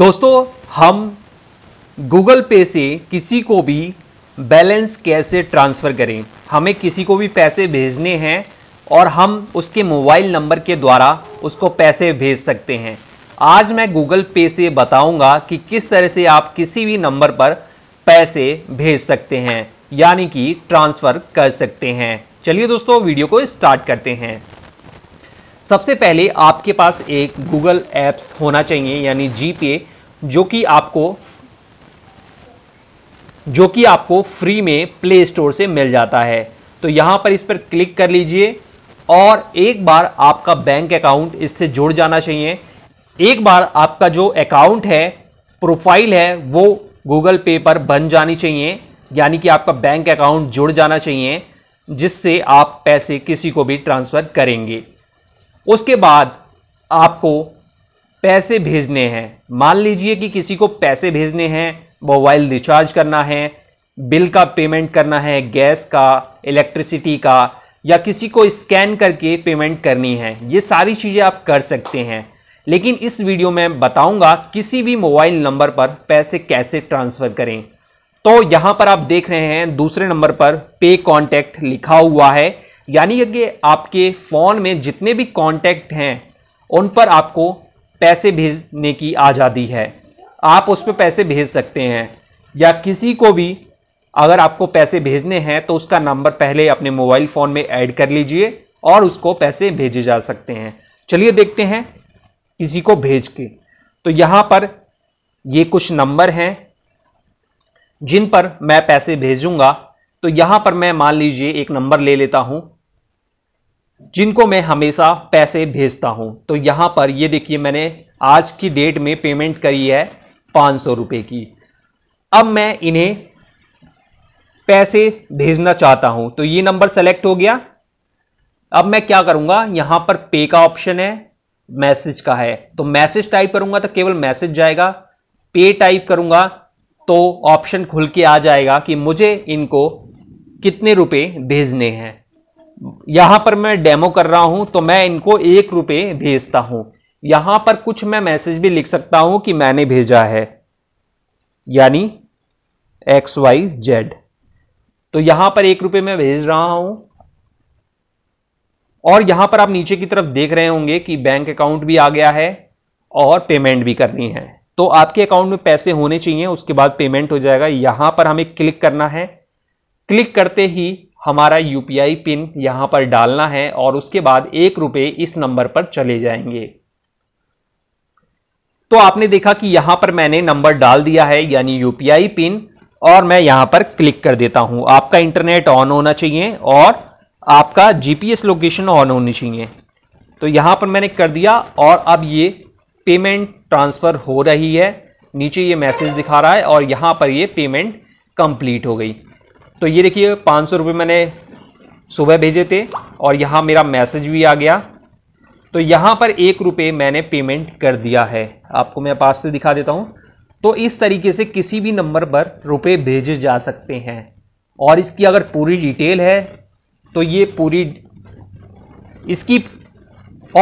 दोस्तों हम गूगल पे से किसी को भी बैलेंस कैसे ट्रांसफ़र करें हमें किसी को भी पैसे भेजने हैं और हम उसके मोबाइल नंबर के द्वारा उसको पैसे भेज सकते हैं आज मैं गूगल पे से बताऊंगा कि किस तरह से आप किसी भी नंबर पर पैसे भेज सकते हैं यानी कि ट्रांसफ़र कर सकते हैं चलिए दोस्तों वीडियो को स्टार्ट करते हैं सबसे पहले आपके पास एक गूगल एप्स होना चाहिए यानी जी जो कि आपको जो कि आपको फ्री में प्ले स्टोर से मिल जाता है तो यहाँ पर इस पर क्लिक कर लीजिए और एक बार आपका बैंक अकाउंट इससे जुड़ जाना चाहिए एक बार आपका जो अकाउंट है प्रोफाइल है वो गूगल पे पर बन जानी चाहिए यानी कि आपका बैंक अकाउंट जुड़ जाना चाहिए जिससे आप पैसे किसी को भी ट्रांसफ़र करेंगे उसके बाद आपको पैसे भेजने हैं मान लीजिए कि किसी को पैसे भेजने हैं मोबाइल रिचार्ज करना है बिल का पेमेंट करना है गैस का इलेक्ट्रिसिटी का या किसी को स्कैन करके पेमेंट करनी है ये सारी चीज़ें आप कर सकते हैं लेकिन इस वीडियो में बताऊंगा किसी भी मोबाइल नंबर पर पैसे कैसे ट्रांसफ़र करें तो यहाँ पर आप देख रहे हैं दूसरे नंबर पर पे कॉन्टैक्ट लिखा हुआ है यानी कि आपके फ़ोन में जितने भी कॉन्टैक्ट हैं उन पर आपको पैसे भेजने की आज़ादी है आप उस पर पैसे भेज सकते हैं या किसी को भी अगर आपको पैसे भेजने हैं तो उसका नंबर पहले अपने मोबाइल फ़ोन में ऐड कर लीजिए और उसको पैसे भेजे जा सकते हैं चलिए देखते हैं किसी को भेज के तो यहाँ पर ये कुछ नंबर हैं जिन पर मैं पैसे भेजूँगा तो यहाँ पर मैं मान लीजिए एक नंबर ले लेता हूँ जिनको मैं हमेशा पैसे भेजता हूं तो यहां पर ये देखिए मैंने आज की डेट में पेमेंट करी है पाँच सौ रुपये की अब मैं इन्हें पैसे भेजना चाहता हूं तो ये नंबर सेलेक्ट हो गया अब मैं क्या करूंगा यहां पर पे का ऑप्शन है मैसेज का है तो मैसेज टाइप करूंगा तो केवल मैसेज जाएगा पे टाइप करूंगा तो ऑप्शन खुल के आ जाएगा कि मुझे इनको कितने रुपए भेजने हैं यहां पर मैं डेमो कर रहा हूं तो मैं इनको एक रुपए भेजता हूं यहां पर कुछ मैं मैसेज भी लिख सकता हूं कि मैंने भेजा है यानी एक्स वाई जेड तो यहां पर एक रुपये मैं भेज रहा हूं और यहां पर आप नीचे की तरफ देख रहे होंगे कि बैंक अकाउंट भी आ गया है और पेमेंट भी करनी है तो आपके अकाउंट में पैसे होने चाहिए उसके बाद पेमेंट हो जाएगा यहां पर हमें क्लिक करना है क्लिक करते ही हमारा यू पिन यहाँ पर डालना है और उसके बाद एक रुपये इस नंबर पर चले जाएंगे तो आपने देखा कि यहां पर मैंने नंबर डाल दिया है यानी यू पिन और मैं यहाँ पर क्लिक कर देता हूँ आपका इंटरनेट ऑन होना चाहिए और आपका जीपीएस लोकेशन ऑन होनी चाहिए तो यहां पर मैंने कर दिया और अब ये पेमेंट ट्रांसफ़र हो रही है नीचे ये मैसेज दिखा रहा है और यहाँ पर ये पेमेंट कंप्लीट हो गई तो ये देखिए पाँच सौ रुपये मैंने सुबह भेजे थे और यहाँ मेरा मैसेज भी आ गया तो यहाँ पर एक रुपये मैंने पेमेंट कर दिया है आपको मैं पास से दिखा देता हूँ तो इस तरीके से किसी भी नंबर पर रुपये भेजे जा सकते हैं और इसकी अगर पूरी डिटेल है तो ये पूरी इसकी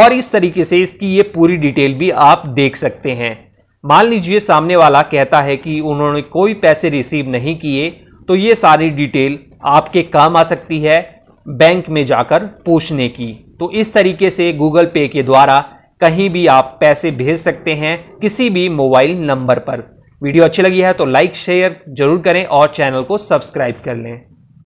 और इस तरीके से इसकी ये पूरी डिटेल भी आप देख सकते हैं मान लीजिए सामने वाला कहता है कि उन्होंने कोई पैसे रिसीव नहीं किए तो ये सारी डिटेल आपके काम आ सकती है बैंक में जाकर पूछने की तो इस तरीके से गूगल पे के द्वारा कहीं भी आप पैसे भेज सकते हैं किसी भी मोबाइल नंबर पर वीडियो अच्छी लगी है तो लाइक शेयर जरूर करें और चैनल को सब्सक्राइब कर लें